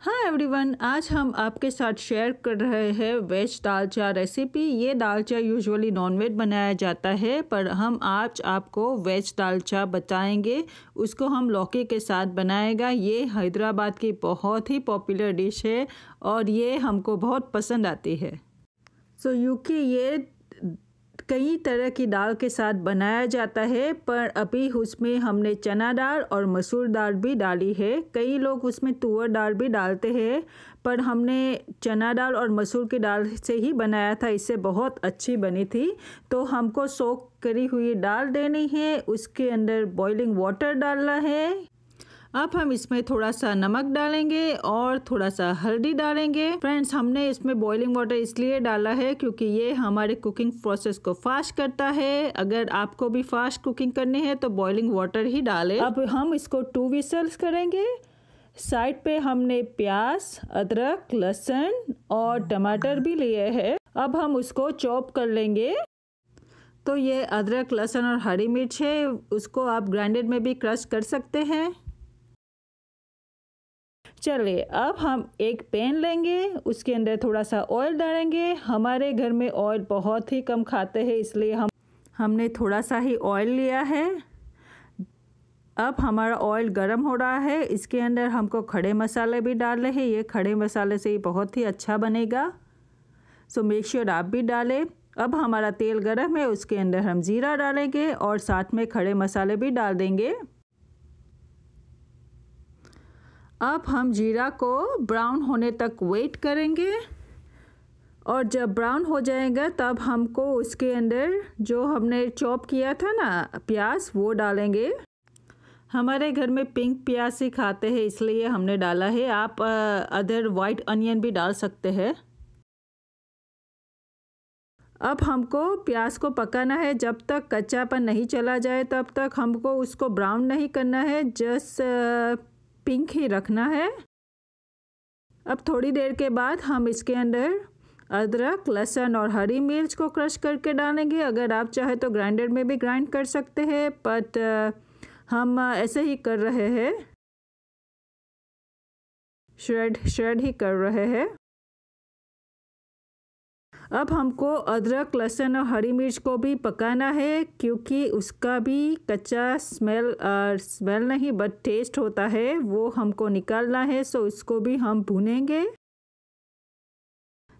हाँ एवरीवन आज हम आपके साथ शेयर कर रहे हैं वेज दाल चा रेसिपी ये दाल चा यूजुअली नॉन वेज बनाया जाता है पर हम आज आपको वेज दाल चा बताएंगे उसको हम लौकी के साथ बनाएगा ये हैदराबाद की बहुत ही पॉपुलर डिश है और ये हमको बहुत पसंद आती है सो so, यूकी ये कई तरह की दाल के साथ बनाया जाता है पर अभी उसमें हमने चना दाल और मसूर दाल भी डाली है कई लोग उसमें तुअर दाल भी डालते हैं पर हमने चना दाल और मसूर की दाल से ही बनाया था इससे बहुत अच्छी बनी थी तो हमको सोख करी हुई दाल देनी है उसके अंदर बॉइलिंग वाटर डालना है अब हम इसमें थोड़ा सा नमक डालेंगे और थोड़ा सा हल्दी डालेंगे फ्रेंड्स हमने इसमें बॉइलिंग वाटर इसलिए डाला है क्योंकि ये हमारे कुकिंग प्रोसेस को फास्ट करता है अगर आपको भी फास्ट कुकिंग करनी है तो बॉइलिंग वाटर ही डालें अब हम इसको टू विसल्स करेंगे साइड पे हमने प्याज अदरक लहसुन और टमाटर भी लिए है अब हम उसको चॉप कर लेंगे तो ये अदरक लहसुन और हरी मिर्च है उसको आप ग्राइंडेड में भी क्रश कर सकते हैं चलिए अब हम एक पैन लेंगे उसके अंदर थोड़ा सा ऑयल डालेंगे हमारे घर में ऑयल बहुत ही कम खाते हैं इसलिए हम हमने थोड़ा सा ही ऑयल लिया है अब हमारा ऑयल गर्म हो रहा है इसके अंदर हमको खड़े मसाले भी डाल रहे हैं ये खड़े मसाले से ही बहुत ही अच्छा बनेगा सो मेक श्योर आप भी डालें अब हमारा तेल गर्म है उसके अंदर हम जीरा डालेंगे और साथ में खड़े मसाले भी डाल देंगे अब हम जीरा को ब्राउन होने तक वेट करेंगे और जब ब्राउन हो जाएगा तब हमको उसके अंदर जो हमने चॉप किया था ना प्याज वो डालेंगे हमारे घर में पिंक प्याज ही खाते हैं इसलिए हमने डाला है आप अदर वाइट अनियन भी डाल सकते हैं अब हमको प्याज को पकाना है जब तक कच्चापन नहीं चला जाए तब तक हमको उसको ब्राउन नहीं करना है जस्ट पिंक ही रखना है अब थोड़ी देर के बाद हम इसके अंदर अदरक लहसुन और हरी मिर्च को क्रश करके डालेंगे अगर आप चाहे तो ग्राइंडर में भी ग्राइंड कर सकते हैं बट हम ऐसे ही कर रहे हैं श्रेड श्रेड ही कर रहे हैं अब हमको अदरक लहसुन और हरी मिर्च को भी पकाना है क्योंकि उसका भी कच्चा स्मेल और स्मेल नहीं बट टेस्ट होता है वो हमको निकालना है सो इसको भी हम भुनेंगे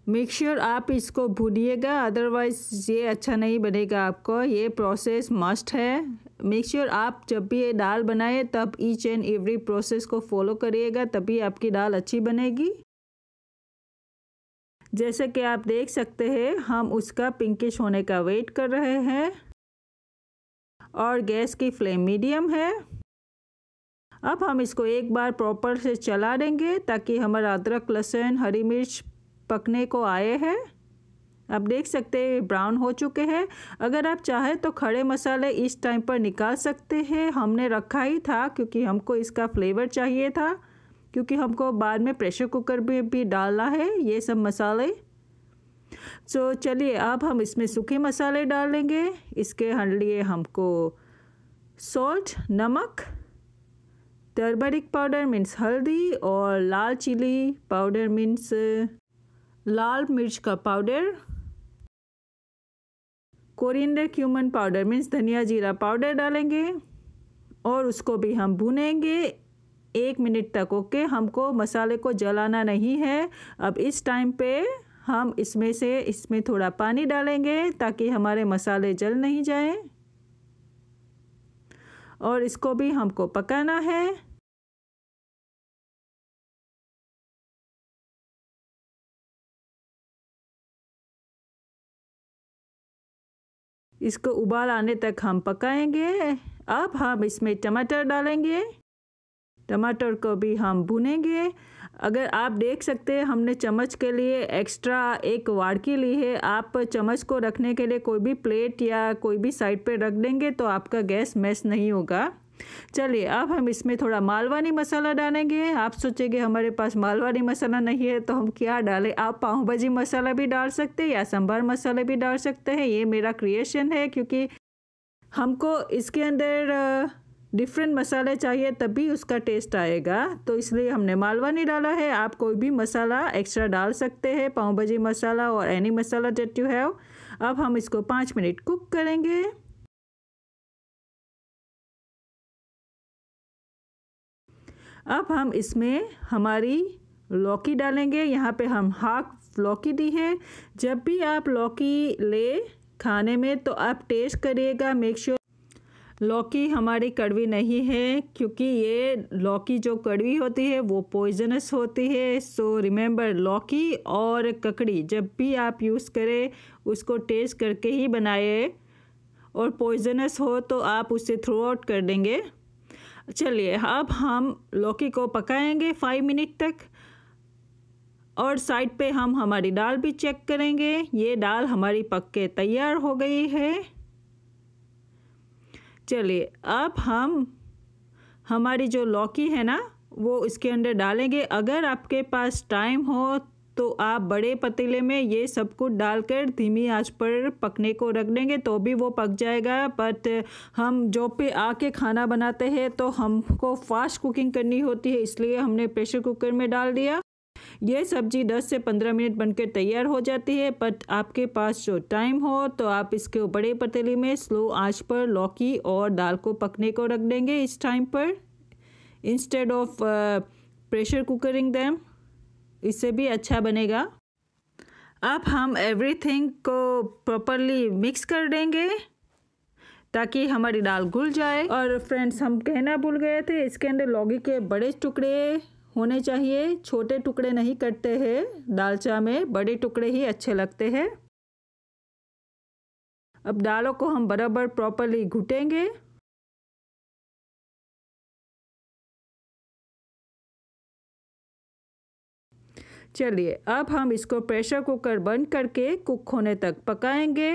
मेक श्योर sure आप इसको भूनिएगा अदरवाइज़ ये अच्छा नहीं बनेगा आपको ये प्रोसेस मस्ट है मेक श्योर sure आप जब भी ये दाल बनाए तब ईच एंड एवरी प्रोसेस को फॉलो करिएगा तभी आपकी दाल अच्छी बनेगी जैसे कि आप देख सकते हैं हम उसका पिंकिश होने का वेट कर रहे हैं और गैस की फ्लेम मीडियम है अब हम इसको एक बार प्रॉपर से चला देंगे ताकि हमारा अदरक लहसुन हरी मिर्च पकने को आए हैं आप देख सकते हैं ब्राउन हो चुके हैं अगर आप चाहें तो खड़े मसाले इस टाइम पर निकाल सकते हैं हमने रखा ही था क्योंकि हमको इसका फ्लेवर चाहिए था क्योंकि हमको बाद में प्रेशर कुकर में भी डालना है ये सब मसाले तो चलिए अब हम इसमें सूखे मसाले डाल लेंगे इसके लिए हमको सॉल्ट नमक टर्मरिक पाउडर मीन्स हल्दी और लाल चिली पाउडर मीन्स लाल मिर्च का powder coriander cumin powder means धनिया जीरा पाउडर डालेंगे और उसको भी हम भुनेंगे एक मिनट तक ओके हमको मसाले को जलाना नहीं है अब इस टाइम पे हम इसमें से इसमें थोड़ा पानी डालेंगे ताकि हमारे मसाले जल नहीं जाए और इसको भी हमको पकाना है इसको उबाल आने तक हम पकाएंगे अब हम इसमें टमाटर डालेंगे टमाटर को भी हम भुनेंगे अगर आप देख सकते हैं हमने चम्मच के लिए एक्स्ट्रा एक वाड़की ली है आप चम्मच को रखने के लिए कोई भी प्लेट या कोई भी साइड पे रख देंगे तो आपका गैस मैस नहीं होगा चलिए अब हम इसमें थोड़ा मालवानी मसाला डालेंगे आप सोचेंगे हमारे पास मालवानी मसाला नहीं है तो हम क्या डालें आप पाव भाजी मसाला भी डाल सकते हैं या सांभर मसाले भी डाल सकते हैं ये मेरा क्रिएशन है क्योंकि हमको इसके अंदर डिफरेंट मसाले चाहिए तभी उसका टेस्ट आएगा तो इसलिए हमने मालवा नहीं डाला है आप कोई भी मसाला एक्स्ट्रा डाल सकते हैं पाव भाजी मसाला और any masala that you have अब हम इसको पाँच मिनट कुक करेंगे अब हम इसमें हमारी लौकी डालेंगे यहाँ पे हम हाफ लौकी दी है जब भी आप लौकी ले खाने में तो आप टेस्ट करिएगा मेक श्योर लौकी हमारी कड़वी नहीं है क्योंकि ये लौकी जो कड़वी होती है वो पॉइजनस होती है सो रिमेंबर लौकी और ककड़ी जब भी आप यूज़ करें उसको टेस्ट करके ही बनाए और पॉइजनस हो तो आप उसे थ्रो आउट कर देंगे चलिए अब हम लौकी को पकाएंगे फाइव मिनट तक और साइड पे हम हमारी दाल भी चेक करेंगे ये दाल हमारी पक के तैयार हो गई है चलिए अब हम हमारी जो लौकी है ना वो इसके अंदर डालेंगे अगर आपके पास टाइम हो तो आप बड़े पतीले में ये सब कुछ डालकर धीमी आंच पर पकने को रख देंगे तो भी वो पक जाएगा बट हम जॉब पे आके खाना बनाते हैं तो हमको फास्ट कुकिंग करनी होती है इसलिए हमने प्रेशर कुकर में डाल दिया ये सब्जी 10 से 15 मिनट बनकर तैयार हो जाती है बट आपके पास जो टाइम हो तो आप इसके बड़े पतीली में स्लो आंच पर लौकी और दाल को पकने को रख देंगे इस टाइम पर instead of pressure cooking them इससे भी अच्छा बनेगा अब हम एवरीथिंग को प्रॉपरली मिक्स कर देंगे ताकि हमारी दाल घुल जाए और फ्रेंड्स हम कहना भूल गए थे इसके अंदर लौकी के बड़े टुकड़े होने चाहिए छोटे टुकड़े नहीं कटते हैं दालचा में बड़े टुकड़े ही अच्छे लगते हैं अब दालों को हम बराबर प्रॉपरली घुटेंगे चलिए अब हम इसको प्रेशर कुकर बंद करके कुक होने तक पकाएंगे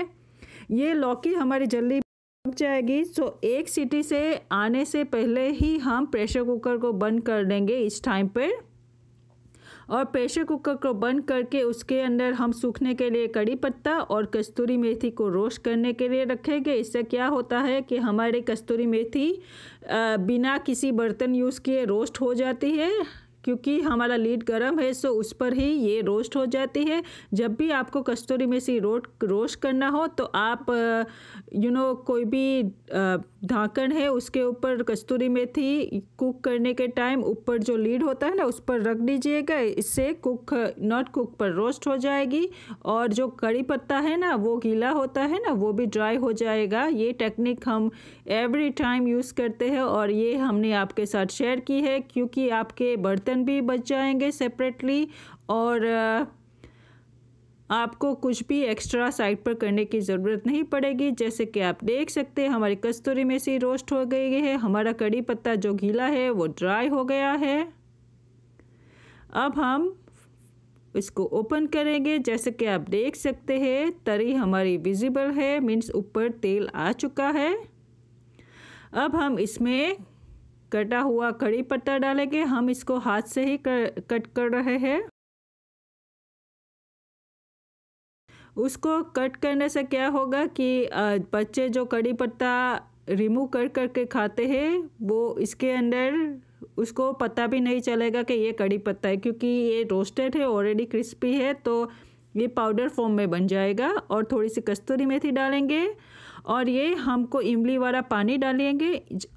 ये लौकी हमारी जल्दी जाएगी सो एक सीटी से आने से पहले ही हम प्रेशर कुकर को बंद कर देंगे इस टाइम पर और प्रेशर कुकर को बंद करके उसके अंदर हम सूखने के लिए कड़ी पत्ता और कस्तूरी मेथी को रोस्ट करने के लिए रखेंगे इससे क्या होता है कि हमारे कस्तूरी मेथी बिना किसी बर्तन यूज़ किए रोस्ट हो जाती है क्योंकि हमारा लीड गर्म है सो उस पर ही ये रोस्ट हो जाती है जब भी आपको कस्तूरी मेथी रोट रोस्ट करना हो तो आप यू नो कोई भी ढाकन है उसके ऊपर कस्तूरी मेथी कुक करने के टाइम ऊपर जो लीड होता है ना उस पर रख दीजिएगा इससे कुक नॉट कुक पर रोस्ट हो जाएगी और जो कड़ी पत्ता है ना वो गीला होता है ना वो भी ड्राई हो जाएगा ये टेक्निक हम एवरी टाइम यूज़ करते हैं और ये हमने आपके साथ शेयर की है क्योंकि आपके बर्तन बर्तन भी बच जाएंगे सेपरेटली और आपको कुछ भी एक्स्ट्रा साइड पर करने की ज़रूरत नहीं पड़ेगी जैसे कि आप देख सकते हैं हमारी कस्तूरी मेथी रोस्ट हो गई है हमारा कड़ी पत्ता जो घीला है वो ड्राई हो गया है अब हम इसको ओपन करेंगे जैसे कि आप देख सकते हैं तरी हमारी विजिबल है मीन्स ऊपर तेल आ चुका है अब हम इसमें कटा हुआ कड़ी पत्ता डालेंगे हम इसको हाथ से ही कर, कट कर रहे हैं उसको कट करने से क्या होगा कि बच्चे जो कड़ी पत्ता रिमूव कर करके खाते हैं वो इसके अंदर उसको पता भी नहीं चलेगा कि ये कड़ी पत्ता है क्योंकि ये रोस्टेड है ऑलरेडी क्रिस्पी है तो ये पाउडर फॉर्म में बन जाएगा और थोड़ी सी कस्तूरी मेथी डालेंगे और ये हमको इमली वाला पानी डालेंगे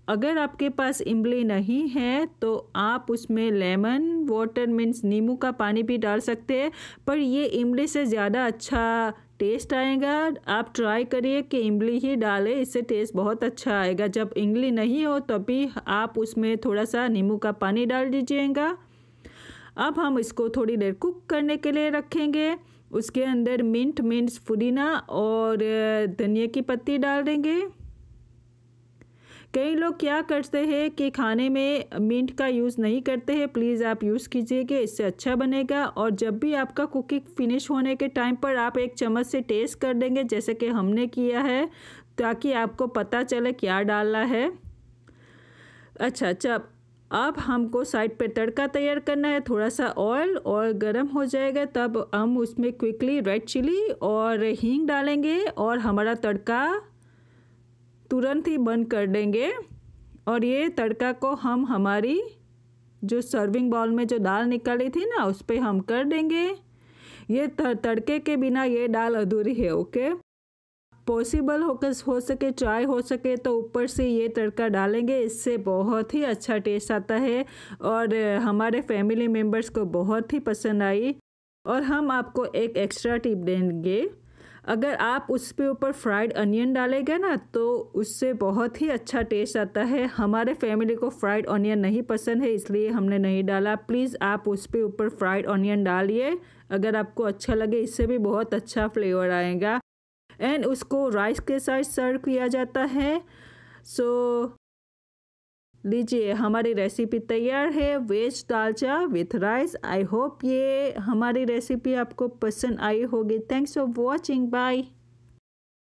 अगर आपके पास इमली नहीं है तो आप उसमें लेमन वाटर मीन्स नींबू का पानी भी डाल सकते हैं पर ये इमली से ज़्यादा अच्छा टेस्ट आएगा आप ट्राई करिए कि इमली ही डालें इससे टेस्ट बहुत अच्छा आएगा जब इमली नहीं हो तभी आप उसमें थोड़ा सा नींबू का पानी डाल दीजिएगा अब हम इसको थोड़ी देर कुक करने के लिए रखेंगे उसके अंदर मिंट मिंट्स पुदीना और धनिया की पत्ती डाल देंगे कई लोग क्या करते हैं कि खाने में मिंट का यूज़ नहीं करते हैं प्लीज़ आप यूज़ कीजिएगा इससे अच्छा बनेगा और जब भी आपका कुकिंग फिनिश होने के टाइम पर आप एक चम्मच से टेस्ट कर देंगे जैसे कि हमने किया है ताकि आपको पता चले क्या डालना है अच्छा अच्छा अब हमको साइड पे तड़का तैयार करना है थोड़ा सा ऑयल और गरम हो जाएगा तब हम उसमें क्विकली रेड चिली और हींग डालेंगे और हमारा तड़का तुरंत ही बंद कर देंगे और ये तड़का को हम हमारी जो सर्विंग बाउल में जो दाल निकाली थी ना उस पर हम कर देंगे ये तड़के के बिना ये दाल अधूरी है ओके पॉसिबल होकर हो सके चाय हो सके तो ऊपर से ये तड़का डालेंगे इससे बहुत ही अच्छा टेस्ट आता है और हमारे फैमिली मेम्बर्स को बहुत ही पसंद आई और हम आपको एक एक्स्ट्रा टिप देंगे अगर आप उसके ऊपर फ्राइड अनियन डालेंगे ना तो उससे बहुत ही अच्छा टेस्ट आता है हमारे फैमिली को फ्राइड ऑनियन नहीं पसंद है इसलिए हमने नहीं डाला प्लीज़ आप उसके ऊपर फ्राइड ऑनियन डालिए अगर आपको अच्छा लगे इससे भी बहुत अच्छा फ्लेवर आएगा एंड उसको राइस के साथ सर्व किया जाता है सो so, लीजिए हमारी रेसिपी तैयार है veg dalcha with rice I hope ये हमारी रेसिपी आपको पसंद आई होगी थैंक्स फॉर वॉचिंग बाय